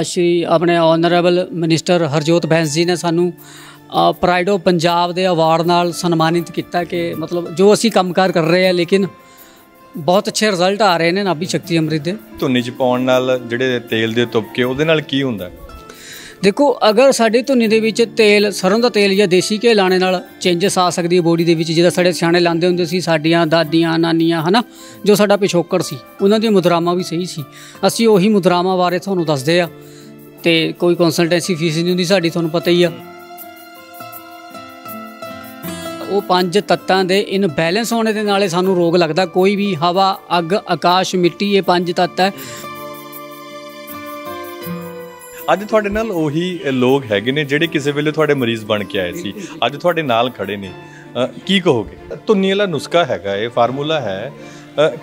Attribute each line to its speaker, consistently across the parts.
Speaker 1: ਅਸੀਂ ਆਪਣੇ honourable minister Harjot Bains ਜੀ ਨੇ ਸਾਨੂੰ ਪ੍ਰਾਈਡ ਆਫ ਪੰਜਾਬ ਦੇ ਅਵਾਰਡ ਨਾਲ ਸਨਮਾਨਿਤ ਕੀਤਾ ਕਿ ਮਤਲਬ ਜੋ ਅਸੀਂ ਕੰਮਕਾਰ ਕਰ ਰਹੇ ਆ ਲੇਕਿਨ ਬਹੁਤ ਅੱਛੇ ਰਿਜ਼ਲਟ ਆ ਰਹੇ ਨੇ ਨਾਭੀ ਸ਼ਕਤੀ ਅੰਮ੍ਰਿਤ ਦੇ
Speaker 2: ਧੁੰਨੀ ਚ ਪਾਉਣ ਨਾਲ ਜਿਹੜੇ ਤੇਲ ਦੇ ਤੁਪਕੇ ਉਹਦੇ ਨਾਲ ਕੀ ਹੁੰਦਾ
Speaker 1: ਦੇਖੋ ਅਗਰ ਸਾਡੀ ਧੁੰਨੀ ਦੇ ਵਿੱਚ ਤੇਲ ਸਰੋਂ ਦਾ ਤੇਲ ਜਾਂ ਦੇਸੀ ਘੇ ਲਾਣੇ ਨਾਲ ਚੇਂਜਸ ਆ ਸਕਦੀ ਹੈ ਬੋਡੀ ਦੇ ਵਿੱਚ ਜਿਹਦਾ ਸਾਡੇ ਸਿਆਣੇ ਲਾਉਂਦੇ ਹੁੰਦੇ ਸੀ ਸਾਡੀਆਂ ਦਾਦੀਆਂ ਨਾਨੀਆਂ ਹਨਾ ਜੋ ਸਾਡਾ ਪਿਛੋਕੜ ਸੀ ਉਹਨਾਂ ਦੀਆਂ ਮੁਦਰਾਵਾਂ ਵੀ ਸਹੀ ਸੀ ਅਸੀਂ ਉਹੀ ਮੁਦਰਾਵਾਂ ਬਾਰੇ ਤੁਹਾਨੂੰ ਦੱਸਦੇ ਆ ਤੇ ਕੋਈ ਕੰਸਲਟੈਂਸੀ ਫੀਸ ਨਹੀਂ ਹੁੰਦੀ ਸਾਡੀ ਤੁਹਾਨੂੰ ਪਤਾ ਹੀ ਆ ਉਹ ਪੰਜ ਤੱਤਾਂ ਦੇ ਇਨ ਬੈਲੈਂਸ ਹੋਣੇ ਦੇ ਨਾਲੇ ਸਾਨੂੰ ਰੋਗ ਲੱਗਦਾ ਕੋਈ ਵੀ ਹਵਾ ਅੱਗ ਆਕਾਸ਼ ਮਿੱਟੀ ਇਹ ਪੰਜ ਤੱਤ ਹੈ
Speaker 2: ਅੱਜ ਤੁਹਾਡੇ ਨਾਲ ਉਹੀ ਲੋਕ ਹੈਗੇ ਨੇ ਜਿਹੜੇ ਕਿਸੇ ਵੇਲੇ ਤੁਹਾਡੇ ਮਰੀਜ਼ ਬਣ ਕੇ ਆਏ ਸੀ ਅੱਜ ਤੁਹਾਡੇ ਨਾਲ ਖੜੇ ਨੇ ਕੀ ਕਹੋਗੇ ਧੁੰਨੀ ਵਾਲਾ ਨੁਸਖਾ ਹੈਗਾ ਇਹ ਫਾਰਮੂਲਾ ਹੈ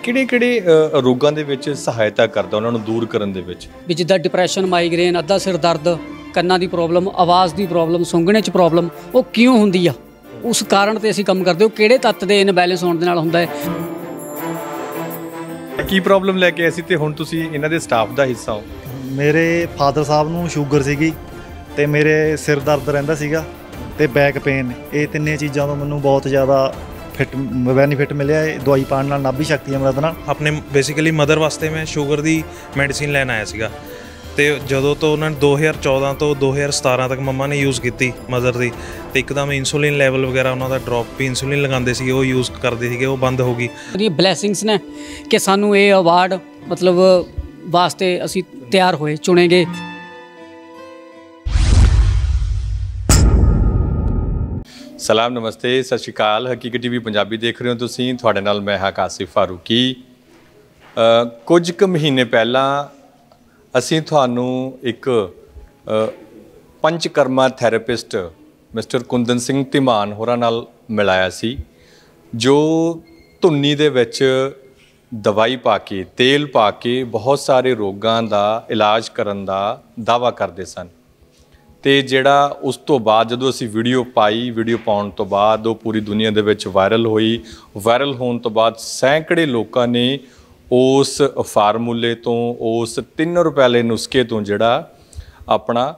Speaker 2: ਕਿਹੜੇ ਕਿਹੜੇ ਰੋਗਾਂ ਦੇ ਵਿੱਚ ਸਹਾਇਤਾ ਕਰਦਾ ਉਹਨਾਂ ਨੂੰ ਦੂਰ ਕਰਨ ਦੇ ਵਿੱਚ
Speaker 1: ਵੀ ਜਿੱਦਾਂ ਡਿਪਰੈਸ਼ਨ ਮਾਈਗ੍ਰੇਨ ਅੱਧਾ ਸਿਰ ਦਰਦ ਕੰਨਾਂ ਦੀ ਪ੍ਰੋਬਲਮ ਆਵਾਜ਼ ਦੀ ਪ੍ਰੋਬਲਮ ਸੁੰਘਣੇ 'ਚ ਪ੍ਰੋਬਲਮ ਉਹ ਕਿਉਂ ਹੁੰਦੀ ਆ ਉਸ ਕਾਰਨ ਤੇ ਅਸੀਂ ਕੰਮ ਕਰਦੇ ਹਾਂ ਕਿਹੜੇ ਤੱਤ ਦੇ ਇਨਬੈਲੈਂਸ ਹੋਣ ਦੇ ਨਾਲ ਹੁੰਦਾ ਹੈ
Speaker 2: ਕੀ ਪ੍ਰੋਬਲਮ ਲੈ ਕੇ ਅਸੀਂ ਤੇ ਹੁਣ ਤੁਸੀਂ ਇਹਨਾਂ ਦੇ ਸਟਾਫ ਦਾ ਹਿੱਸਾ ਹੋ
Speaker 3: ਮੇਰੇ ਫਾਦਰ ਸਾਹਿਬ ਨੂੰ ਸ਼ੂਗਰ ਸੀਗੀ ਤੇ ਮੇਰੇ ਸਿਰ ਦਰਦ ਰਹਿੰਦਾ ਸੀਗਾ ਤੇ ਬੈਕ ਪੇਨ ਇਹ ਤਿੰਨੇ ਚੀਜ਼ਾਂ ਤੋਂ ਮੈਨੂੰ ਬਹੁਤ ਜ਼ਿਆਦਾ ਫਿਟ ਬੈਨੀਫਿਟ ਮਿਲਿਆ ਹੈ ਦਵਾਈ ਪਾਣ ਨਾਲ ਨਾਭੀ ਸ਼ਕਤੀ ਅਮਰਤ ਨਾਲ
Speaker 4: ਆਪਣੇ ਬੇਸਿਕਲੀ ਮਦਰ ਵਾਸਤੇ ਮੈਂ ਸ਼ੂਗਰ ਦੀ ਮੈਡੀਸਿਨ ਲੈਣ ਆਇਆ ਸੀਗਾ ਤੇ ਜਦੋਂ ਤੋਂ ਉਹਨਾਂ ਨੇ 2014 ਤੋਂ 2017 ਤੱਕ ਮੰਮਾ ਨੇ ਯੂਜ਼ ਕੀਤੀ ਮਦਰ ਦੀ ਤੇ ਇੱਕਦਮ ਇਨਸੂਲਿਨ ਲੈਵਲ ਵਗੈਰਾ ਉਹਨਾਂ ਦਾ ਡ੍ਰੌਪ ਵੀ ਇਨਸੂਲਿਨ ਲਗਾਉਂਦੇ ਸੀ ਉਹ ਯੂਜ਼ ਕਰਦੇ ਸੀਗੇ ਉਹ ਬੰਦ ਹੋ ਗਈ
Speaker 1: ਇਹ ਬਲੇਸਿੰਗਸ ਨੇ ਕਿ ਸਾਨੂੰ ਇਹ ਅਵਾਰਡ ਮਤਲਬ ਵਾਸਤੇ ਅਸੀਂ ਤਿਆਰ ਹੋਏ ਚੁਣੇ ਗਏ
Speaker 2: ਸਲਾਮ ਨਮਸਤੇ ਸਤਿ ਸ਼੍ਰੀ ਅਕਾਲ ਹਕੀਕਤ ਟੀਵੀ ਪੰਜਾਬੀ ਦੇਖ ਰਹੇ ਹੋ ਤੁਸੀਂ ਤੁਹਾਡੇ ਨਾਲ ਮੈਂ ਹਾਂ ਕਾਸਿਫ ਫਾਰੂਕੀ ਕੁਝ ਕੁ ਮਹੀਨੇ ਪਹਿਲਾਂ ਅਸੀਂ ਤੁਹਾਨੂੰ ਇੱਕ Panchakarma therapist mister Kundan Singh Dhiman ਹੋਰਾਂ ਨਾਲ ਮਿਲਾਇਆ ਸੀ ਜੋ ਧੁੰਨੀ ਦੇ ਵਿੱਚ ਦਵਾਈ ਪਾ ਕੇ ਤੇਲ ਪਾ ਕੇ ਬਹੁਤ ਸਾਰੇ ਰੋਗਾਂ ਦਾ ਇਲਾਜ ਕਰਨ ਦਾ ਦਾਵਾ ਕਰਦੇ ਸਨ ਤੇ ਜਿਹੜਾ ਉਸ ਤੋਂ ਬਾਅਦ ਜਦੋਂ ਅਸੀਂ ਵੀਡੀਓ ਪਾਈ ਵੀਡੀਓ ਪਾਉਣ ਤੋਂ ਬਾਅਦ ਉਹ ਪੂਰੀ ਦੁਨੀਆ ਦੇ ਵਿੱਚ ਵਾਇਰਲ ਹੋਈ ਵਾਇਰਲ ਹੋਣ ਤੋਂ ਬਾਅਦ ਸੈਂਕੜੇ ਲੋਕਾਂ ਨੇ ਉਸ ਫਾਰਮੂਲੇ ਤੋਂ ਉਸ 3 ਰੁਪਏ ਵਾਲੇ ਨੁਸਖੇ ਤੋਂ ਜਿਹੜਾ ਆਪਣਾ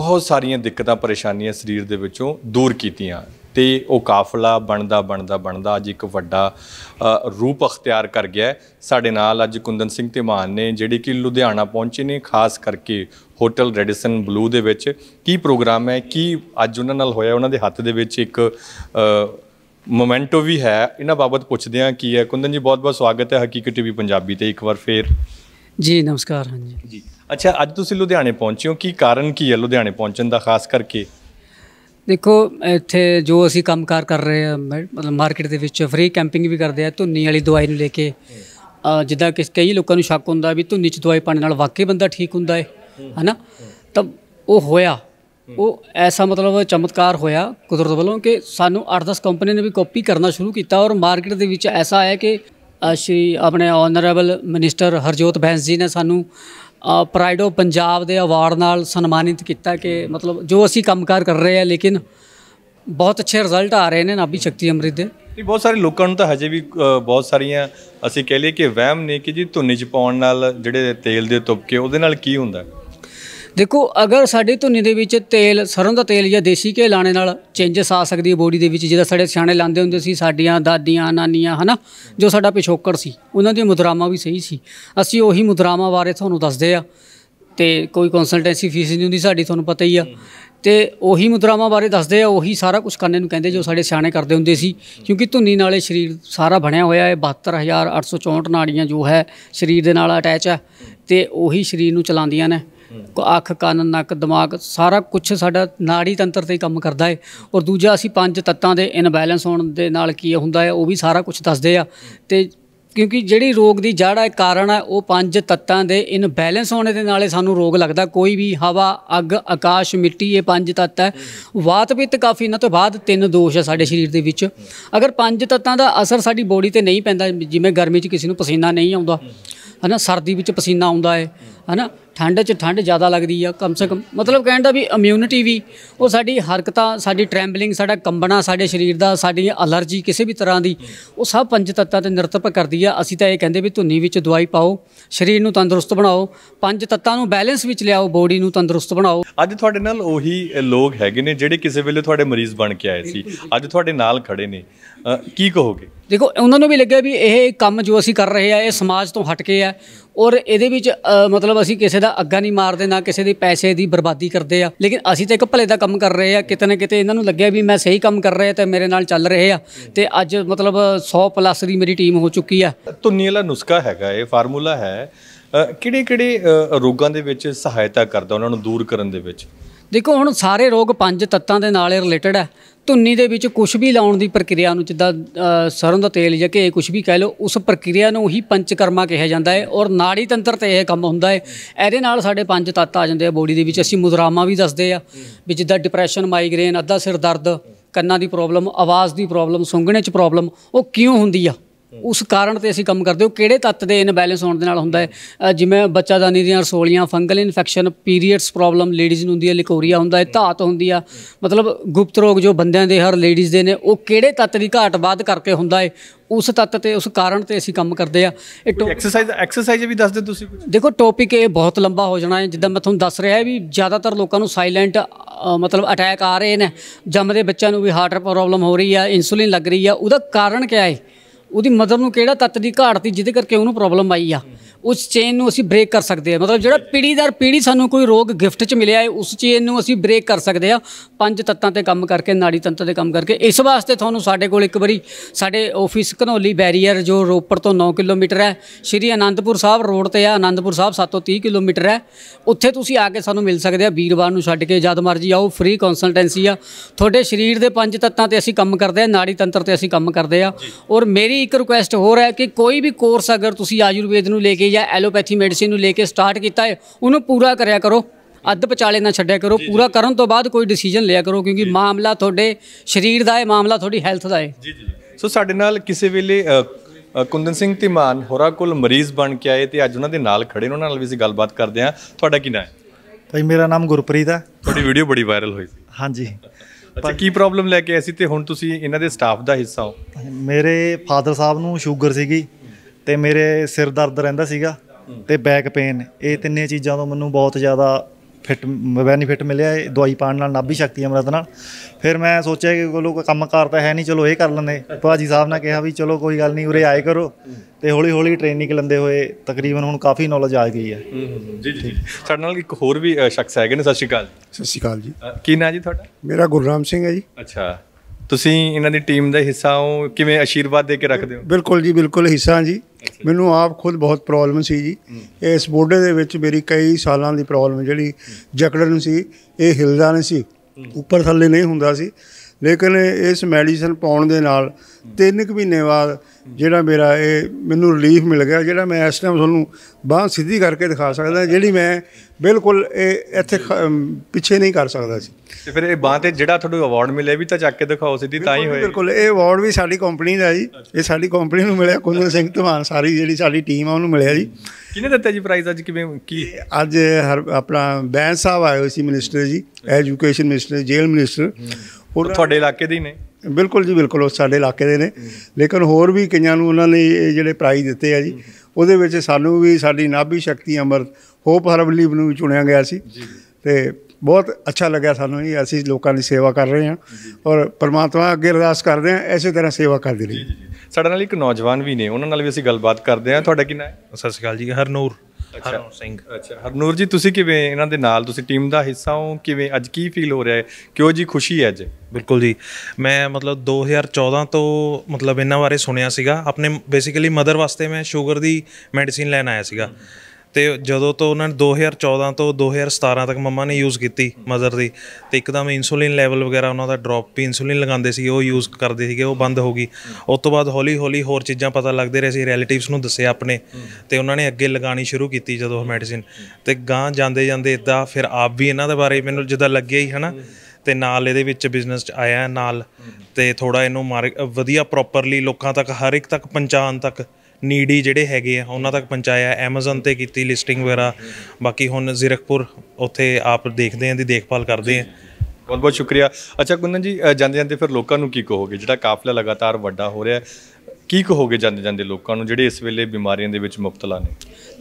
Speaker 2: ਬਹੁਤ ਸਾਰੀਆਂ ਦਿੱਕਤਾਂ ਪਰੇਸ਼ਾਨੀਆਂ ਸਰੀਰ ਦੇ ਵਿੱਚੋਂ ਦੂਰ ਕੀਤੀਆਂ ਤੇ ਉਹ ਕਾਫਲਾ ਬਣਦਾ ਬਣਦਾ ਬਣਦਾ ਅੱਜ ਇੱਕ ਵੱਡਾ ਰੂਪ ਅਖਤਿਆਰ ਕਰ ਗਿਆ ਸਾਡੇ ਨਾਲ ਅੱਜ ਕੁੰਦਨ ਸਿੰਘ ਧਿਮਾਨ ਨੇ ਜਿਹੜੀ ਕਿ ਲੁਧਿਆਣਾ ਪਹੁੰਚੇ ਨੇ ਖਾਸ ਕਰਕੇ ਹੋਟਲ ਰੈਡੀਸਨ ਬਲੂ ਦੇ ਵਿੱਚ ਕੀ ਪ੍ਰੋਗਰਾਮ ਹੈ ਕੀ ਅੱਜ ਉਹਨਾਂ ਨਾਲ ਹੋਇਆ ਉਹਨਾਂ ਦੇ ਹੱਥ ਦੇ ਵਿੱਚ ਇੱਕ ਮੋਮੈਂਟੋ ਵੀ ਹੈ ਇਹਨਾਂ ਬਾਬਤ ਪੁੱਛਦੇ ਹਾਂ ਕੀ ਹੈ ਕੁੰਦਨ ਜੀ ਬਹੁਤ-ਬਹੁਤ ਸਵਾਗਤ ਹੈ ਹਕੀਕਤ ਟੀਵੀ ਪੰਜਾਬੀ ਤੇ ਇੱਕ ਵਾਰ ਫੇਰ
Speaker 1: ਜੀ ਨਮਸਕਾਰ ਹਾਂਜੀ ਜੀ
Speaker 2: ਅੱਛਾ ਅੱਜ ਤੁਸੀਂ ਲੁਧਿਆਣੇ ਪਹੁੰਚੇ ਹੋ ਕੀ ਕਾਰਨ ਕੀ ਹੈ ਲੁਧਿਆਣੇ ਪਹੁੰਚਣ ਦਾ ਖਾਸ ਕਰਕੇ
Speaker 1: ਦੇਖੋ ਇੱਥੇ ਜੋ ਅਸੀਂ ਕੰਮਕਾਰ ਕਰ ਰਹੇ ਆ ਮਤਲਬ ਮਾਰਕੀਟ ਦੇ ਵਿੱਚ ਫ੍ਰੀ ਕੈਂਪਿੰਗ ਵੀ ਕਰਦੇ ਆ ਧੁੰਨੀ ਵਾਲੀ ਦਵਾਈ ਨੂੰ ਲੈ ਕੇ ਜਿੱਦਾਂ ਕਿ ਕਈ ਲੋਕਾਂ ਨੂੰ ਸ਼ੱਕ ਹੁੰਦਾ ਵੀ ਧੁੰਨੀ ਚ ਦਵਾਈ ਪਾਣ ਨਾਲ ਵਾਕਈ ਬੰਦਾ ਠੀਕ ਹੁੰਦਾ ਹੈ ਹਨਾ ਤਾਂ ਉਹ ਹੋਇਆ ਉਹ ਐਸਾ ਮਤਲਬ ਚਮਤਕਾਰ ਹੋਇਆ ਕੁਦਰਤ ਵੱਲੋਂ ਕਿ ਸਾਨੂੰ 8-10 ਕੰਪਨੀ ਨੇ ਵੀ ਕਾਪੀ ਕਰਨਾ ਸ਼ੁਰੂ ਕੀਤਾ ਔਰ ਮਾਰਕੀਟ ਦੇ ਵਿੱਚ ਐਸਾ ਹੈ ਕਿ ਸ਼੍ਰੀ ਆਪਣੇ ਆਨਰੇਬਲ ਮਿਨਿਸਟਰ ਹਰਜੋਤ ਬੈਂਸ ਜੀ ਨੇ ਸਾਨੂੰ ਪ੍ਰਾਈਡ ਆਫ ਪੰਜਾਬ ਦੇ ਅਵਾਰਡ ਨਾਲ ਸਨਮਾਨਿਤ ਕੀਤਾ ਕਿ ਮਤਲਬ ਜੋ ਅਸੀਂ ਕੰਮਕਾਰ ਕਰ ਰਹੇ ਆ ਲੇਕਿਨ ਬਹੁਤ ਅੱਛੇ ਰਿਜ਼ਲਟ ਆ ਰਹੇ ਨੇ ਨਾਭੀ ਸ਼ਕਤੀ ਅੰਮ੍ਰਿਤ ਦੇ
Speaker 2: ਤੇ ਬਹੁਤ ਸਾਰੇ ਲੋਕਾਂ ਨੂੰ ਤਾਂ ਹਜੇ ਵੀ ਬਹੁਤ ਸਾਰੀਆਂ ਅਸੀਂ ਕਹਿ ਲਈਏ ਕਿ ਵਹਿਮ ਨੇ ਕਿ ਜੀ ਧੁੰਨੀ ਚ ਪਾਉਣ ਨਾਲ ਜਿਹੜੇ ਤੇਲ ਦੇ ਤੁਪਕੇ ਉਹਦੇ ਨਾਲ ਕੀ ਹੁੰਦਾ
Speaker 1: ਦੇਖੋ ਅਗਰ ਸਾਡੀ ਧੁਨੀ ਦੇ ਵਿੱਚ ਤੇਲ ਸਰੋਂ ਦਾ ਤੇਲ ਜਾਂ ਦੇਸੀ ਘੇ ਲਾਣੇ ਨਾਲ ਚੇਂਜਸ ਆ ਸਕਦੀ ਹੈ ਬੋਡੀ ਦੇ ਵਿੱਚ ਜਿਹਦਾ ਸਾਡੇ ਸਿਆਣੇ ਲਾਉਂਦੇ ਹੁੰਦੇ ਸੀ ਸਾਡੀਆਂ ਦਾਦੀਆਂ ਨਾਨੀਆਂ ਹਨਾ ਜੋ ਸਾਡਾ ਪਿਛੋਕੜ ਸੀ ਉਹਨਾਂ ਦੀ ਮੁਦਰਾਵਾਂ ਵੀ ਸਹੀ ਸੀ ਅਸੀਂ ਉਹੀ ਮੁਦਰਾਵਾਂ ਬਾਰੇ ਤੁਹਾਨੂੰ ਦੱਸਦੇ ਆ ਤੇ ਕੋਈ ਕੰਸਲਟੈਂਸੀ ਫੀਸ ਨਹੀਂ ਹੁੰਦੀ ਸਾਡੀ ਤੁਹਾਨੂੰ ਪਤਾ ਹੀ ਆ ਤੇ ਉਹੀ ਮੁਦਰਾਵਾਂ ਬਾਰੇ ਦੱਸਦੇ ਆ ਉਹੀ ਸਾਰਾ ਕੁਝ ਕਰਨੇ ਨੂੰ ਕਹਿੰਦੇ ਜੋ ਸਾਡੇ ਸਿਆਣੇ ਕਰਦੇ ਹੁੰਦੇ ਸੀ ਕਿਉਂਕਿ ਧੁੰਨੀ ਨਾਲੇ ਸਰੀਰ ਸਾਰਾ ਬਣਿਆ ਹੋਇਆ ਹੈ 72864 ਨਾੜੀਆਂ ਜੋ ਹੈ ਸਰੀਰ ਦੇ ਨਾਲ ਅਟੈਚ ਹੈ ਤੇ ਉਹੀ ਸਰੀਰ ਨੂੰ ਚਲਾਉਂਦੀਆਂ ਨੇ ਅੱਖ ਕੰਨ ਨੱਕ ਦਿਮਾਗ ਸਾਰਾ ਕੁਝ ਸਾਡਾ ਨਾੜੀ ਤੰਤਰ ਤੇ ਕੰਮ ਕਰਦਾ ਹੈ ਔਰ ਦੂਜਾ ਅਸੀਂ ਪੰਜ ਤੱਤਾਂ ਦੇ ਇਨਬੈਲੈਂਸ ਹੋਣ ਦੇ ਨਾਲ ਕੀ ਹੁੰਦਾ ਹੈ ਉਹ ਵੀ ਸਾਰਾ ਕੁਝ ਦੱਸਦੇ ਆ ਤੇ ਕਿਉਂਕਿ ਜਿਹੜੀ ਰੋਗ ਦੀ ਜੜ ਹੈ ਕਾਰਨ ਹੈ ਉਹ ਪੰਜ ਤੱਤਾਂ ਦੇ ਇਨਬੈਲੈਂਸ ਹੋਣੇ ਦੇ ਨਾਲੇ ਸਾਨੂੰ ਰੋਗ ਲੱਗਦਾ ਕੋਈ ਵੀ ਹਵਾ ਅੱਗ ਆਕਾਸ਼ ਮਿੱਟੀ ਇਹ ਪੰਜ ਤੱਤ ਹੈ ਵਾਤ ਪਿੱਤ ਕਾਫੀ ਨਾ ਤੋਂ ਬਾਅਦ ਤਿੰਨ ਦੋਸ਼ ਹੈ ਸਾਡੇ ਸਰੀਰ ਦੇ ਵਿੱਚ ਅਗਰ ਪੰਜ ਤੱਤਾਂ ਦਾ ਅਸਰ ਸਾਡੀ ਬੋਡੀ ਤੇ ਨਹੀਂ ਪੈਂਦਾ ਜਿਵੇਂ ਗਰਮੀ 'ਚ ਕਿਸੇ ਨੂੰ ਪਸੀਨਾ ਨਹੀਂ ਆਉਂਦਾ ਹਨਾ ਸਰਦੀ ਵਿੱਚ ਪਸੀਨਾ ਆਉਂਦਾ ਹੈ ਹਨਾ ਠੰਡ 'ਚ ਠੰਡ ਜ਼ਿਆਦਾ ਲੱਗਦੀ ਆ ਕਮ ਸੇ ਕਮ ਮਤਲਬ ਕਹਿਣ ਦਾ ਵੀ ਇਮਿਊਨਿਟੀ ਵੀ ਉਹ ਸਾਡੀ ਹਰਕਤਾਂ ਸਾਡੀ ਟ੍ਰੈਂਬਲਿੰਗ ਸਾਡਾ ਕੰਬਣਾ ਸਾਡੇ ਸਰੀਰ ਦਾ ਸਾਡੀ ਅਲਰਜੀ ਕਿਸੇ ਵੀ ਤਰ੍ਹਾਂ ਦੀ ਉਹ ਸਭ ਪੰਜ ਤੱਤਾਂ ਤੇ ਨਿਰਤਪ ਕਰਦੀ ਆ ਅਸੀਂ ਤਾਂ ਇਹ ਕਹਿੰਦੇ ਵੀ ਧੁੰਨੀ ਵਿੱਚ ਦਵਾਈ ਪਾਓ ਸਰੀਰ ਨੂੰ ਤੰਦਰੁਸਤ ਬਣਾਓ ਪੰਜ ਤੱਤਾਂ ਨੂੰ ਬੈਲੈਂਸ ਵਿੱਚ ਲਿਆਓ ਬੋਡੀ ਨੂੰ ਤੰਦਰੁਸਤ ਬਣਾਓ
Speaker 2: ਅੱਜ ਤੁਹਾਡੇ ਨਾਲ ਉਹੀ ਲੋਕ ਹੈਗੇ ਨੇ ਜਿਹੜੇ ਕਿਸੇ ਵੇਲੇ ਤੁਹਾਡੇ ਮਰੀਜ਼ ਬਣ ਕੇ ਆਏ ਸੀ ਅੱਜ ਤੁਹਾਡੇ ਨਾਲ ਖੜੇ ਨੇ ਕੀ ਕਹੋਗੇ
Speaker 1: ਦੇਖੋ ਉਹਨਾਂ ਨੂੰ ਵੀ ਲੱਗਿਆ ਵੀ ਇਹ ਕੰਮ ਜੋ ਅਸੀਂ ਕਰ ਰਹੇ ਆ ਇਹ ਸਮਾਜ ਤੋਂ ਹਟ ਕੇ ਆ ਔਰ ਇਹਦੇ ਵਿੱਚ ਮਤਲਬ ਅਸੀਂ ਕਿਸੇ ਦਾ ਅੱਗਾ ਨਹੀਂ ਮਾਰਦੇ ਨਾ ਕਿਸੇ ਦੇ ਪੈਸੇ ਦੀ ਬਰਬਾਦੀ ਕਰਦੇ ਆ ਲੇਕਿਨ ਅਸੀਂ ਤਾਂ ਇੱਕ ਭਲੇ ਦਾ ਕੰਮ ਕਰ ਰਹੇ ਆ ਕਿਤੇ ਨਾ ਕਿਤੇ ਇਹਨਾਂ ਨੂੰ ਲੱਗਿਆ ਵੀ ਮੈਂ ਸਹੀ ਕੰਮ ਕਰ ਰਿਹਾ ਤੇ ਮੇਰੇ ਨਾਲ ਚੱਲ ਰਹੇ ਆ ਤੇ ਅੱਜ ਮਤਲਬ 100 ਪਲੱਸ ਦੀ ਮੇਰੀ ਟੀਮ ਹੋ ਚੁੱਕੀ ਆ
Speaker 2: ਧੁੰਨੀ ਵਾਲਾ ਨੁਸਖਾ ਹੈਗਾ ਇਹ ਫਾਰਮੂਲਾ ਹੈ ਕਿਹੜੇ ਕਿਹੜੇ ਰੋਗਾਂ ਦੇ ਵਿੱਚ ਸਹਾਇਤਾ ਕਰਦਾ ਉਹਨਾਂ ਨੂੰ ਦੂਰ ਕਰਨ ਦੇ ਵਿੱਚ
Speaker 1: ਦੇਖੋ ਹੁਣ ਸਾਰੇ ਰੋਗ ਪੰਜ ਤੱਤਾਂ ਦੇ ਨਾਲ ਰਿਲੇਟਡ ਆ ਧੁੰਨੀ ਦੇ ਵਿੱਚ ਕੁਝ ਵੀ ਲਾਉਣ ਦੀ ਪ੍ਰਕਿਰਿਆ ਨੂੰ ਜਿੱਦਾਂ ਸਰੋਂ ਦਾ ਤੇਲ ਜਾਂ ਕਿ ਕੁਝ ਵੀ ਕਹਿ ਲਓ ਉਸ ਪ੍ਰਕਿਰਿਆ ਨੂੰ ਹੀ ਪੰਚਕਰਮਾ ਕਿਹਾ ਜਾਂਦਾ ਹੈ ਔਰ ਨਾੜੀ ਤੰਤਰ ਤੇ ਇਹ ਕੰਮ ਹੁੰਦਾ ਹੈ ਇਹਦੇ ਨਾਲ ਸਾਡੇ ਪੰਜ ਤੱਤ ਆ ਜਾਂਦੇ ਆ ਬੋਡੀ ਦੇ ਵਿੱਚ ਅਸੀਂ ਮੁਦਰਾਮਾ ਵੀ ਦੱਸਦੇ ਆ ਵੀ ਜਿੱਦਾਂ ਡਿਪਰੈਸ਼ਨ ਮਾਈਗ੍ਰੇਨ ਅੱਧਾ ਸਿਰ ਦਰਦ ਕੰਨਾਂ ਦੀ ਪ੍ਰੋਬਲਮ ਆਵਾਜ਼ ਦੀ ਪ੍ਰੋਬਲਮ ਸੁੰਘਣੇ 'ਚ ਪ੍ਰੋਬਲਮ ਉਹ ਕਿਉਂ ਹੁੰਦੀ ਆ ਉਸ ਕਾਰਨ ਤੇ ਅਸੀਂ ਕੰਮ ਕਰਦੇ ਹਾਂ ਕਿਹੜੇ ਤੱਤ ਦੇ ਇਨਬੈਲੈਂਸ ਹੋਣ ਦੇ ਨਾਲ ਹੁੰਦਾ ਹੈ ਜਿਵੇਂ ਬੱਚਾਦਾਨੀ ਦੀਆਂ ਰਸੋਲੀਆਂ fungal infection periods problem ladies ਨੂੰ ਹੁੰਦੀ ਹੈ ਲਿਕੋਰੀਆ ਹੁੰਦਾ ਹੈ ਧਾਤ ਹੁੰਦੀ ਆ ਮਤਲਬ ਗੁਪਤ ਰੋਗ ਜੋ ਬੰਦਿਆਂ ਦੇ ਹਰ ਲੇਡੀਜ਼ ਦੇ ਨੇ ਉਹ ਕਿਹੜੇ ਤੱਤ ਦੀ ਘਾਟ ਬਾਦ ਕਰਕੇ ਹੁੰਦਾ ਹੈ ਉਸ ਤੱਤ ਤੇ ਉਸ ਕਾਰਨ ਤੇ ਅਸੀਂ ਕੰਮ ਕਰਦੇ ਆ ਇਹ ਐਕਸਰਸਾਈਜ਼ ਐਕਸਰਸਾਈਜ਼ ਵੀ ਦੱਸ ਦਿਓ ਤੁਸੀਂ ਕੁਝ ਦੇਖੋ ਟੌਪਿਕ ਇਹ ਬਹੁਤ ਲੰਬਾ ਹੋ ਜਾਣਾ ਹੈ ਜਿੱਦਾਂ ਮੈਂ ਤੁਹਾਨੂੰ ਦੱਸ ਰਿਹਾ ਵੀ ਜ਼ਿਆਦਾਤਰ ਲੋਕਾਂ ਨੂੰ ਸਾਇਲੈਂਟ ਮਤਲਬ ਅਟੈਕ ਆ ਰਹੇ ਨੇ ਜੰਮਦੇ ਬੱਚਿਆਂ ਨੂੰ ਵੀ ਹਾਰਟ ਪ੍ਰੋਬਲਮ ਹੋ ਰਹੀ ਆ ਇਨਸੂਲਿਨ ਲੱਗ ਰਹੀ ਆ ਉਹਦਾ ਕਾਰਨ ਕੀ ਹੈ ਉਹਦੀ ਮਦਰ ਨੂੰ ਕਿਹੜਾ ਤੱਤ ਦੀ ਘਾਟ ਸੀ ਜਿਹਦੇ ਕਰਕੇ ਉਹਨੂੰ ਪ੍ਰੋਬਲਮ ਆਈ ਆ ਉਸ ਚੇਨ ਨੂੰ ਅਸੀਂ ਬ੍ਰੇਕ ਕਰ ਸਕਦੇ ਆ ਮਤਲਬ ਜਿਹੜਾ ਪੀੜੀ ਦਰ ਪੀੜੀ ਸਾਨੂੰ ਕੋਈ ਰੋਗ ਗਿਫਟ ਚ ਮਿਲਿਆ ਹੈ ਉਸ ਚੇਨ ਨੂੰ ਅਸੀਂ ਬ੍ਰੇਕ ਕਰ ਸਕਦੇ ਆ ਪੰਜ ਤੱਤਾਂ ਤੇ ਕੰਮ ਕਰਕੇ ਨਾੜੀ ਤੰਤਰ ਤੇ ਕੰਮ ਕਰਕੇ ਇਸ ਵਾਸਤੇ ਤੁਹਾਨੂੰ ਸਾਡੇ ਕੋਲ ਇੱਕ ਵਾਰੀ ਸਾਡੇ ਆਫਿਸ ਘਨੋਲੀ ਬੈਰੀਅਰ ਜੋ ਰੋਪੜ ਤੋਂ 9 ਕਿਲੋਮੀਟਰ ਹੈ ਸ਼੍ਰੀ ਆਨੰਦਪੁਰ ਸਾਹਿਬ ਰੋਡ ਤੇ ਆ ਆਨੰਦਪੁਰ ਸਾਹਿਬ 7 ਤੋਂ 30 ਕਿਲੋਮੀਟਰ ਹੈ ਉੱਥੇ ਤੁਸੀਂ ਆ ਕੇ ਸਾਨੂੰ ਮਿਲ ਸਕਦੇ ਆ ਵੀਰਵਾਰ ਨੂੰ ਛੱਡ ਕੇ ਜਦ ਮਰਜੀ ਆਓ ਫ੍ਰੀ ਕੰਸਲਟੈਂਸੀ ਆ ਤੁਹਾਡੇ ਸਰੀਰ ਦੇ ਪੰਜ ਤੱਤਾਂ ਤੇ ਅਸੀਂ ਕੰਮ ਕਰਦੇ ਆ ਨਾੜੀ ਤੰਤਰ ਤੇ ਅਸੀਂ ਕੰਮ ਕਰਦੇ ਆ ਔਰ ਮੇਰੀ ਇੱਕ ਰਿਕੁਐਸਟ ਹੋਰ ਹੈ ਕਿ ਕੋਈ ਵੀ ਕੋਰਸ ਅਗਰ ਤੁਸੀਂ ਆਯੁਰਵੇਦ ਨੂੰ ਲੈ ਕੇ ਜਾਂ ਐਲੋਪੈਥੀ ਮੈਡੀਸਿਨ ਨੂੰ ਲੈ ਕੇ ਸਟਾਰਟ ਕੀਤਾ ਹੈ ਉਹਨੂੰ ਪੂਰਾ ਕਰਿਆ ਕਰੋ ਅੱਧ ਪਚਾਲੇ ਨਾ ਛੱਡਿਆ ਕਰੋ ਪੂਰਾ ਕਰਨ ਤੋਂ ਬਾਅਦ ਕੋਈ ਡਿਸੀਜਨ ਲਿਆ ਕਰੋ ਕਿਉਂਕਿ ਮਾਮਲਾ ਤੁਹਾਡੇ ਸਰੀਰ ਦਾ ਹੈ ਮਾਮਲਾ ਤੁਹਾਡੀ ਹੈਲਥ ਦਾ ਹੈ ਜੀ ਜੀ
Speaker 2: ਸੋ ਸਾਡੇ ਨਾਲ ਕਿਸੇ ਵੇਲੇ ਕੁੰਦਨ ਸਿੰਘ ਧੀਮਾਨ ਹੋਰਾਂ ਕੋਲ ਮਰੀਜ਼ ਬਣ ਕੇ ਆਏ ਤੇ ਅੱਜ ਉਹਨਾਂ ਦੇ ਨਾਲ ਖੜੇ ਉਹਨਾਂ ਨਾਲ ਵੀ ਅਸੀਂ ਗੱਲਬਾਤ ਕਰਦੇ ਹਾਂ ਤੁਹਾਡਾ ਕੀ ਨਾਮ ਹੈ
Speaker 3: ਭਾਈ ਮੇਰਾ ਨਾਮ ਗੁਰਪ੍ਰੀਤ ਹੈ
Speaker 2: ਤੁਹਾਡੀ ਵੀਡੀਓ ਬੜੀ ਵਾਇਰਲ ਹੋਈ ਸੀ
Speaker 3: ਹਾਂਜੀ ਅੱਛਾ
Speaker 2: ਕੀ ਪ੍ਰੋਬਲਮ ਲੈ ਕੇ ਆਏ ਸੀ ਤੇ ਹੁਣ ਤੁਸੀਂ ਇਹਨਾਂ ਦੇ ਸਟਾਫ ਦਾ ਹਿੱਸਾ ਹੋ
Speaker 3: ਮੇਰੇ ਫਾਦਰ ਸਾਹਿਬ ਨੂੰ ਸ਼ੂਗਰ ਸੀਗੀ ਤੇ ਮੇਰੇ ਸਿਰ ਦਰਦ ਰਹਿੰਦਾ ਸੀਗਾ ਤੇ ਬੈਕ ਪੇਨ ਇਹ ਤਿੰਨੇ ਚੀਜ਼ਾਂ ਤੋਂ ਮੈਨੂੰ ਬਹੁਤ ਜ਼ਿਆਦਾ ਫਿਟ ਬੈਨੀਫਿਟ ਮਿਲਿਆ ਇਹ ਦਵਾਈ ਪਾਣ ਨਾਲ ਨਾਭੀ ਸ਼ਕਤੀ ਅਮਰਤ ਨਾਲ ਫਿਰ ਮੈਂ ਸੋਚਿਆ ਕਿ ਕੋਈ ਲੋਕ ਕੰਮ ਕਰਦਾ ਹੈ ਨਹੀਂ ਚਲੋ ਇਹ ਕਰ ਲੈਂਦੇ ਭਾਜੀ ਸਾਹਿਬ ਨੇ ਕਿਹਾ ਵੀ ਚਲੋ ਕੋਈ ਗੱਲ ਨਹੀਂ ਉਰੇ ਆਏ ਕਰੋ ਤੇ ਹੌਲੀ ਹੌਲੀ ਟ੍ਰੇਨਿੰਗ ਲੰਦੇ ਹੋਏ ਤਕਰੀਬਨ ਹੁਣ ਕਾਫੀ ਨੌਲੇਜ ਆ ਗਈ ਹੈ
Speaker 2: ਜੀ ਜੀ ਸਾਡੇ ਨਾਲ ਇੱਕ ਹੋਰ ਵੀ ਸ਼ਖਸ ਹੈਗੇ ਨੇ ਸਤਿ ਸ਼੍ਰੀ ਅਕਾਲ
Speaker 3: ਸਤਿ ਸ਼੍ਰੀ ਅਕਾਲ ਜੀ ਕੀ ਨਾਮ ਜੀ ਤੁਹਾਡਾ ਮੇਰਾ ਗੁਰਰਾਮ ਸਿੰਘ ਹੈ ਜੀ
Speaker 2: ਅੱਛਾ ਤੁਸੀਂ ਇਹਨਾਂ ਦੀ ਟੀਮ ਦਾ ਹਿੱਸਾ ਹੋ ਕਿਵੇਂ ਆਸ਼ੀਰਵਾਦ ਦੇ ਕੇ ਰੱਖਦੇ ਹੋ
Speaker 3: ਬਿਲਕੁਲ ਜੀ ਬਿਲਕੁਲ ਹਿੱਸਾ ਜੀ ਮੈਨੂੰ ਆਪ ਖੁਦ ਬਹੁਤ ਪ੍ਰੋਬਲਮ ਸੀ ਜੀ ਇਸ ਬੋਡੇ ਦੇ ਵਿੱਚ ਮੇਰੀ ਕਈ ਸਾਲਾਂ ਦੀ ਪ੍ਰੋਬਲਮ ਜਿਹੜੀ ਜਕੜਨ ਸੀ ਇਹ ਹਿਲਦਾ ਨਹੀਂ ਸੀ ਉੱਪਰ ਥੱਲੇ ਨਹੀਂ ਹੁੰਦਾ ਸੀ ਲੇਕਿਨ ਇਸ ਮੈਡੀਸਨ ਪਾਉਣ ਦੇ ਨਾਲ ਤਿੰਨ ਕੁ ਮਹੀਨੇ ਬਾਅਦ ਜਿਹੜਾ ਮੇਰਾ ਇਹ ਮੈਨੂੰ ਰਿਲੀਫ ਮਿਲ ਗਿਆ ਜਿਹੜਾ ਮੈਂ ਇਸ ਟਾਈਮ ਤੁਹਾਨੂੰ ਬਾਹ ਸਿੱਧੀ ਕਰਕੇ ਦਿਖਾ ਸਕਦਾ ਜਿਹੜੀ ਮੈਂ ਬਿਲਕੁਲ ਇਹ ਇੱਥੇ ਪਿੱਛੇ ਨਹੀਂ ਕਰ ਸਕਦਾ ਸੀ
Speaker 2: ਤੇ ਫਿਰ ਇਹ ਬਾਹ ਤੇ ਜਿਹੜਾ ਤੁਹਾਨੂੰ ਅਵਾਰਡ ਮਿਲਿਆ ਵੀ ਤਾਂ ਚੱਕ ਕੇ ਦਿਖਾਓ ਸਿੱਧੀ ਤਾਂ ਹੀ ਹੋਏ ਬਿਲਕੁਲ ਇਹ
Speaker 3: ਅਵਾਰਡ ਵੀ ਸਾਡੀ ਕੰਪਨੀ ਦਾ ਜੀ ਇਹ ਸਾਡੀ ਕੰਪਨੀ ਨੂੰ ਮਿਲਿਆ ਕੁੰਦਨ ਸਿੰਘ ਧਵਾਨ ਸਾਰੀ ਜਿਹੜੀ ਸਾਡੀ ਟੀਮ ਆ ਉਹਨੂੰ ਮਿਲਿਆ ਜੀ
Speaker 2: ਕਿਹਨੇ ਦਿੱਤਾ ਜੀ ਪ੍ਰਾਈਜ਼ ਅੱਜ ਕਿਵੇਂ ਕੀ
Speaker 3: ਅੱਜ ਆਪਣਾ ਬੈਂਸ ਸਾਹਿਬ ਆਏ ਹੋਏ ਸੀ minister ji education minister jail minister ਉਹ ਤੁਹਾਡੇ ਇਲਾਕੇ ਦੇ ਹੀ ਨੇ ਬਿਲਕੁਲ ਜੀ ਬਿਲਕੁਲ ਉਹ ਸਾਡੇ ਇਲਾਕੇ ਦੇ ਨੇ ਲੇਕਿਨ ਹੋਰ ਵੀ ਕਈਆਂ ਨੂੰ ਉਹਨਾਂ ਨੇ ਜਿਹੜੇ ਪ੍ਰਾਈਜ਼ ਦਿੱਤੇ ਆ ਜੀ ਉਹਦੇ ਵਿੱਚ ਸਾਨੂੰ ਵੀ ਸਾਡੀ ਨਾਭੀ ਸ਼ਕਤੀ ਅਮਰ ਹੋਪ ਹਰਵਲੀ ਨੂੰ ਵੀ ਚੁਣਿਆ ਗਿਆ ਸੀ ਤੇ ਬਹੁਤ ਅੱਛਾ ਲੱਗਿਆ ਸਾਨੂੰ ਜੀ ਅਸੀਂ ਲੋਕਾਂ ਦੀ ਸੇਵਾ ਕਰ ਰਹੇ ਹਾਂ ਔਰ ਪਰਮਾਤਮਾ ਅੱਗੇ ਅਰਦਾਸ ਕਰਦੇ ਹਾਂ ਐਸੇ ਤਰ੍ਹਾਂ ਸੇਵਾ ਕਰਦੇ ਰਹੀਏ
Speaker 2: ਸਾਡੇ ਨਾਲ ਇੱਕ ਨੌਜਵਾਨ ਵੀ ਨੇ ਉਹਨਾਂ ਨਾਲ ਵੀ ਅਸੀਂ ਗੱਲਬਾਤ ਕਰਦੇ ਹਾਂ ਤੁਹਾਡਾ ਕੀ ਨਾਮ ਹੈ ਸਤਿ ਸ਼੍ਰੀ ਅਕਾਲ ਜੀ ਹਰਨੂਰ ਹਰਨੂਰ ਸਿੰਘ ਅੱਛਾ ਹਰਨੂਰ ਜੀ ਤੁਸੀਂ ਕਿਵੇਂ ਇਹਨਾਂ ਦੇ ਨਾਲ ਤੁਸੀਂ ਟੀਮ ਦਾ ਹਿੱਸਾ ਹੋ ਕਿਵੇਂ ਅੱਜ ਕੀ ਫੀਲ ਹੋ ਰਿਹਾ ਹੈ ਕਿਉਂ ਜੀ ਖੁਸ਼ੀ ਹੈ ਅੱਜ ਬਿਲਕੁਲ ਜੀ
Speaker 4: ਮੈਂ ਮਤਲਬ 2014 ਤੋਂ ਮਤਲਬ ਇਹਨਾਂ ਬਾਰੇ ਸੁਣਿਆ ਸੀਗਾ ਆਪਣੇ ਬੇਸਿਕਲੀ ਮਦਰ ਵਾਸਤੇ ਮੈਂ ਸ਼ੂਗਰ ਦੀ ਮੈਡੀਸਿਨ ਲੈਣ ਆਇਆ ਸੀਗਾ ਤੇ ਜਦੋਂ ਤੋਂ ਉਹਨਾਂ ਨੇ 2014 ਤੋਂ 2017 ਤੱਕ ਮੰਮਾ ਨੇ ਯੂਜ਼ ਕੀਤੀ ਮਦਰ ਦੀ ਤੇ ਇੱਕਦਮ ਇਨਸੂਲਿਨ ਲੈਵਲ ਵਗੈਰਾ ਉਹਨਾਂ ਦਾ ਡ੍ਰੌਪ ਵੀ ਇਨਸੂਲਿਨ ਲਗਾਉਂਦੇ ਸੀ ਉਹ ਯੂਜ਼ ਕਰਦੇ ਸੀਗੇ ਉਹ ਬੰਦ ਹੋ ਗਈ ਉਸ ਤੋਂ ਬਾਅਦ ਹੌਲੀ ਹੌਲੀ ਹੋਰ ਚੀਜ਼ਾਂ ਪਤਾ ਲੱਗਦੇ ਰਹੇ ਸੀ ਰਿਲੇਟਿਵਸ ਨੂੰ ਦੱਸਿਆ ਆਪਣੇ ਤੇ ਉਹਨਾਂ ਨੇ ਅੱਗੇ ਲਗਾਣੀ ਸ਼ੁਰੂ ਕੀਤੀ ਜਦੋਂ ਉਹ ਮੈਡੀਸਿਨ ਤੇ ਗਾਂ ਜਾਂਦੇ ਜਾਂਦੇ ਇਦਾਂ ਫਿਰ ਆਪ ਵੀ ਇਹਨਾਂ ਦੇ ਬਾਰੇ ਮੈਨੂੰ ਜਿੱਦਾਂ ਲੱਗਿਆ ਹੀ ਹਨਾ ਤੇ ਨਾਲ ਇਹਦੇ ਵਿੱਚ ਬਿਜ਼ਨਸ ਚ ਆਇਆ ਨਾਲ ਤੇ ਥੋੜਾ ਇਹਨੂੰ ਵਧੀਆ ਪ੍ਰੋਪਰਲੀ ਲੋਕਾਂ ਤੱਕ ਹਰ ਇੱਕ ਤੱਕ ਪਹੁੰਚਾਣ ਤੱਕ ਨੀਡੀ ਜਿਹੜੇ ਹੈਗੇ ਆ ਉਹਨਾਂ ਤੱਕ ਪਹੁੰਚਾਇਆ Amazon ਤੇ ਕੀਤੀ ਲਿਸਟਿੰਗ ਵਗੈਰਾ ਬਾਕੀ ਹੁਣ ਜ਼ਿਰਕਪੁਰ
Speaker 2: ਉੱਥੇ ਆਪ ਦੇਖਦੇ ਆਂ ਦੀ ਦੇਖਭਾਲ ਕਰਦੇ ਆਂ ਬਹੁਤ ਬਹੁਤ ਸ਼ੁਕਰੀਆ ਅੱਛਾ ਕੁੰਦਨ ਜੀ ਜਾਂਦੇ ਜਾਂਦੇ ਫਿਰ ਲੋਕਾਂ ਨੂੰ ਕੀ ਕਹੋਗੇ ਜਿਹੜਾ ਕਾਫਲਾ ਲਗਾਤਾਰ ਵੱਡਾ ਹੋ ਰਿਹਾ ਹੈ ਕੀ ਕਹੋਗੇ ਜਾਂਦੇ ਜਾਂਦੇ ਲੋਕਾਂ ਨੂੰ ਜਿਹੜੇ ਇਸ ਵੇਲੇ ਬਿਮਾਰੀਆਂ ਦੇ ਵਿੱਚ ਮੁਕਤਲਾ ਨੇ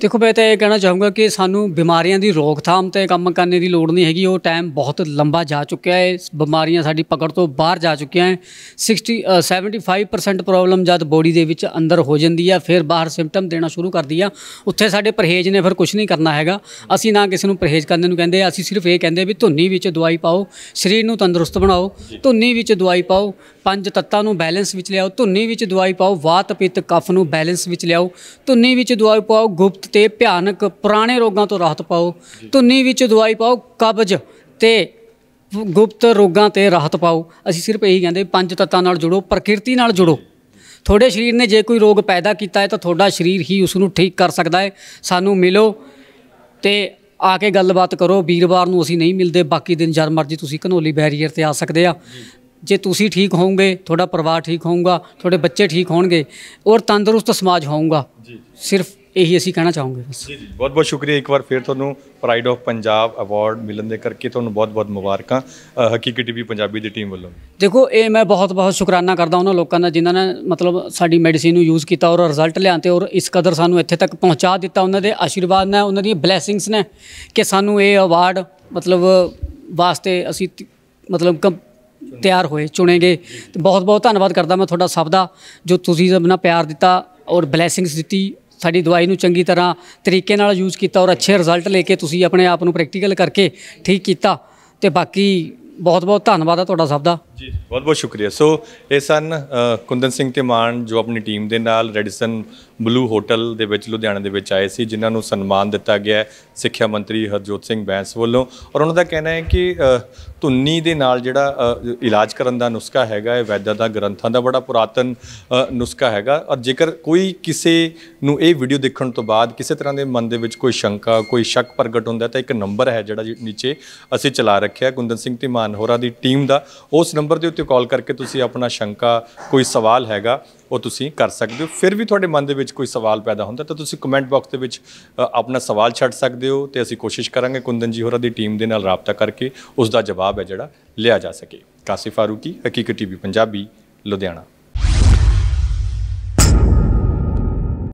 Speaker 1: ਦੇਖੋ ਮੈਂ ਤਾਂ ਇਹ ਕਹਿਣਾ ਚਾਹੂੰਗਾ ਕਿ ਸਾਨੂੰ ਬਿਮਾਰੀਆਂ ਦੀ ਰੋਕਥਾਮ ਤੇ ਕੰਮ ਕਰਨ ਦੀ ਲੋੜ ਨਹੀਂ ਹੈਗੀ ਉਹ ਟਾਈਮ ਬਹੁਤ ਲੰਬਾ ਜਾ ਚੁੱਕਿਆ ਹੈ ਬਿਮਾਰੀਆਂ ਸਾਡੀ ਪਕੜ ਤੋਂ ਬਾਹਰ ਜਾ ਚੁੱਕੀਆਂ ਹੈ 60 75% ਪ੍ਰੋਬਲਮ ਜਦ ਬੋਡੀ ਦੇ ਵਿੱਚ ਅੰਦਰ ਹੋ ਜਾਂਦੀ ਹੈ ਫਿਰ ਬਾਹਰ ਸਿੰਪਟਮ ਦੇਣਾ ਸ਼ੁਰੂ ਕਰਦੀ ਆ ਉੱਥੇ ਸਾਡੇ ਪਰਹੇਜ਼ ਨੇ ਫਿਰ ਕੁਝ ਨਹੀਂ ਕਰਨਾ ਹੈਗਾ ਅਸੀਂ ਨਾ ਕਿਸੇ ਨੂੰ ਪਰਹੇਜ਼ ਕਰਨ ਨੂੰ ਕਹਿੰਦੇ ਅਸੀਂ ਸਿਰਫ ਇਹ ਕਹਿੰਦੇ ਵੀ ਧੁੰਨੀ ਵਿੱਚ ਦਵਾਈ ਪਾਓ ਸਰੀਰ ਨੂੰ ਤੰਦਰੁਸਤ ਬਣਾਓ ਧੁੰਨੀ ਵਿੱਚ ਦਵਾਈ ਪਾਓ ਪੰਜ ਤੱਤਾਂ ਨੂੰ ਬੈਲੈਂਸ ਵਿੱਚ ਲਿਆਓ ਧੁੰਨੀ ਵਿੱਚ ਦਵਾਈ ਪਾਓ ਵਾਤ ਪਿਤ ਕਫ ਨੂੰ ਬੈਲੈਂਸ ਵਿੱਚ ਲਿਆਓ ਧੁੰਨੀ ਵਿੱਚ ਦਵਾਈ ਪਾਓ ਗੁਪਤ ਤੇ ਭਿਆਨਕ ਪੁਰਾਣੇ ਰੋਗਾਂ ਤੋਂ ਰਾਹਤ ਪਾਓ ਧੁੰਨੀ ਵਿੱਚ ਦਵਾਈ ਪਾਓ ਕਬਜ਼ ਤੇ ਗੁਪਤ ਰੋਗਾਂ ਤੇ ਰਾਹਤ ਪਾਓ ਅਸੀਂ ਸਿਰਫ ਇਹੀ ਕਹਿੰਦੇ ਪੰਜ ਤੱਤਾਂ ਨਾਲ ਜੁੜੋ ਪ੍ਰਕਿਰਤੀ ਨਾਲ ਜੁੜੋ ਤੁਹਾਡੇ ਸਰੀਰ ਨੇ ਜੇ ਕੋਈ ਰੋਗ ਪੈਦਾ ਕੀਤਾ ਹੈ ਤਾਂ ਤੁਹਾਡਾ ਸਰੀਰ ਹੀ ਉਸ ਨੂੰ ਠੀਕ ਕਰ ਸਕਦਾ ਹੈ ਸਾਨੂੰ ਮਿਲੋ ਤੇ ਆ ਕੇ ਗੱਲਬਾਤ ਕਰੋ ਵੀਰਵਾਰ ਨੂੰ ਅਸੀਂ ਨਹੀਂ ਮਿਲਦੇ ਬਾਕੀ ਦਿਨ ਜਦ ਮਰਜ਼ੀ ਤੁਸੀਂ ਘਨੋਲੀ ਬੈਰੀਅਰ ਤੇ ਆ ਸਕਦੇ ਆ ਜੇ ਤੁਸੀਂ ਠੀਕ ਹੋਵੋਗੇ ਤੁਹਾਡਾ ਪਰਿਵਾਰ ਠੀਕ ਹੋਊਗਾ ਤੁਹਾਡੇ ਬੱਚੇ ਠੀਕ ਹੋਣਗੇ ਔਰ ਤੰਦਰੁਸਤ ਸਮਾਜ ਹੋਊਗਾ ਜੀ ਸਿਰਫ ਇਹੀ ਅਸੀਂ ਕਹਿਣਾ ਚਾਹੂੰਗੇ ਬਸ ਜੀ ਜੀ
Speaker 2: ਬਹੁਤ ਬਹੁਤ ਸ਼ੁਕਰੀਆ ਇੱਕ ਵਾਰ ਫਿਰ ਤੁਹਾਨੂੰ ਪ੍ਰਾਈਡ ਆਫ ਪੰਜਾਬ ਅਵਾਰਡ ਮਿਲਣ ਦੇ ਕਰਕੇ ਤੁਹਾਨੂੰ ਬਹੁਤ ਬਹੁਤ ਮੁਬਾਰਕਾਂ ਹਕੀਕੀ ਟੀਵੀ ਪੰਜਾਬੀ ਦੀ ਟੀਮ ਵੱਲੋਂ
Speaker 1: ਦੇਖੋ ਇਹ ਮੈਂ ਬਹੁਤ ਬਹੁਤ ਸ਼ੁਕਰਾਨਾ ਕਰਦਾ ਉਹਨਾਂ ਲੋਕਾਂ ਦਾ ਜਿਨ੍ਹਾਂ ਨੇ ਮਤਲਬ ਸਾਡੀ ਮੈਡੀਸਿਨ ਨੂੰ ਯੂਜ਼ ਕੀਤਾ ਔਰ ਰਿਜ਼ਲਟ ਲਿਆਂਤੇ ਔਰ ਇਸ ਕਦਰ ਸਾਨੂੰ ਇੱਥੇ ਤੱਕ ਪਹੁੰਚਾ ਦਿੱਤਾ ਉਹਨਾਂ ਦੇ ਆਸ਼ੀਰਵਾਦ ਨੇ ਉਹਨਾਂ ਦੀਆਂ ਬਲੇਸਿੰਗਸ ਨੇ ਕਿ ਸਾਨੂੰ ਇਹ ਅਵਾਰਡ ਮਤਲਬ ਵਾਸਤੇ ਅਸੀਂ ਮਤਲਬ ਤਿਆਰ ਹੋਏ ਚੁਣੇ ਗਏ ਬਹੁਤ ਬਹੁਤ ਧੰਨਵਾਦ ਕਰਦਾ ਮੈਂ ਤੁਹਾਡਾ ਸਭ ਦਾ ਜੋ ਤੁਸੀਂ ਆਪਣਾ ਪਿਆਰ ਦਿੱਤਾ ਔਰ ਬਲੇਸਿੰਗਸ ਦਿੱਤੀ ਸਾਡੀ ਦਵਾਈ ਨੂੰ ਚੰਗੀ ਤਰ੍ਹਾਂ ਤਰੀਕੇ ਨਾਲ ਯੂਜ਼ ਕੀਤਾ ਔਰ ਅੱਛੇ ਰਿਜ਼ਲਟ ਲੈ ਕੇ ਤੁਸੀਂ ਆਪਣੇ ਆਪ ਨੂੰ ਪ੍ਰੈਕਟੀਕਲ ਕਰਕੇ ਠੀਕ ਕੀਤਾ ਤੇ ਬਾਕੀ ਬਹੁਤ ਬਹੁਤ ਧੰਨਵਾਦ ਆ ਤੁਹਾਡਾ ਸਭ ਦਾ
Speaker 2: ਜੀ ਬਹੁਤ ਬਹੁਤ ਸ਼ੁਕਰੀਆ ਸੋ ਇਹ ਸਨ ਕੁੰਦਨ ਸਿੰਘ ਤੇ ਮਾਨ ਜੋ ਆਪਣੀ ਟੀਮ ਦੇ ਨਾਲ ਰੈਡੀਸਨ ਬਲੂ ਹੋਟਲ ਦੇ ਵਿੱਚ ਲੁਧਿਆਣਾ ਦੇ ਵਿੱਚ ਆਏ ਸੀ ਜਿਨ੍ਹਾਂ ਨੂੰ ਸਨਮਾਨ ਦਿੱਤਾ ਗਿਆ ਸਿੱਖਿਆ ਮੰਤਰੀ ਹਰਜੋਤ ਸਿੰਘ ਬੈਂਸ ਵੱਲੋਂ ਔਰ ਉਹਨਾਂ ਦਾ ਕਹਿਣਾ ਹੈ ਕਿ ਧੁੰਨੀ ਦੇ ਨਾਲ ਜਿਹੜਾ ਇਲਾਜ ਕਰਨ ਦਾ ਨੁਸਖਾ ਹੈਗਾ ਇਹ ਵੈਦਾਂ ਦਾ ਗ੍ਰੰਥਾਂ ਦਾ ਬੜਾ ਪੁਰਾਤਨ ਨੁਸਖਾ ਹੈਗਾ ਔਰ ਜੇਕਰ ਕੋਈ ਕਿਸੇ ਨੂੰ ਇਹ ਵੀਡੀਓ ਦੇਖਣ ਤੋਂ ਬਾਅਦ ਕਿਸੇ ਤਰ੍ਹਾਂ ਦੇ ਮਨ ਦੇ ਵਿੱਚ ਕੋਈ ਸ਼ੰਕਾ ਕੋਈ ਸ਼ੱਕ ਪ੍ਰਗਟ ਹੁੰਦਾ ਤਾਂ ਇੱਕ ਨੰਬਰ ਹੈ ਜਿਹੜਾ ਨੀਚੇ ਅਸੀਂ ਚਲਾ ਰੱਖਿਆ ਗੁੰਦਨ ਸਿੰਘ ਮਾਨ ਹੋਰਾ ਦੀ ਟੀਮ ਦਾ ਉਸ ਨੰਬਰ ਨੰਬਰ ਦੇ ਉੱਤੇ ਕਾਲ ਕਰਕੇ ਤੁਸੀਂ ਆਪਣਾ ਸ਼ੰਕਾ ਕੋਈ ਸਵਾਲ ਹੈਗਾ ਉਹ ਤੁਸੀਂ ਕਰ ਸਕਦੇ ਹੋ ਫਿਰ ਵੀ ਤੁਹਾਡੇ ਮਨ ਦੇ ਵਿੱਚ ਕੋਈ ਸਵਾਲ ਪੈਦਾ ਹੁੰਦਾ ਤਾਂ ਤੁਸੀਂ ਕਮੈਂਟ ਬਾਕਸ ਦੇ ਵਿੱਚ ਆਪਣਾ ਸਵਾਲ ਛੱਡ ਸਕਦੇ ਹੋ ਤੇ ਅਸੀਂ ਕੋਸ਼ਿਸ਼ ਕਰਾਂਗੇ ਕੁੰਦਨ ਜੀ ਹੋਰਾਂ ਦੀ ਟੀਮ ਦੇ ਨਾਲ ਰਾਬਤਾ ਕਰਕੇ ਉਸ ਦਾ ਜਵਾਬ ਹੈ ਜਿਹੜਾ ਲਿਆ ਜਾ ਸਕੇ ਕਾਸਿਫ ਫਾਰੂਕੀ ਹਕੀਕਤ ਟੀਵੀ ਪੰਜਾਬੀ ਲੁਧਿਆਣਾ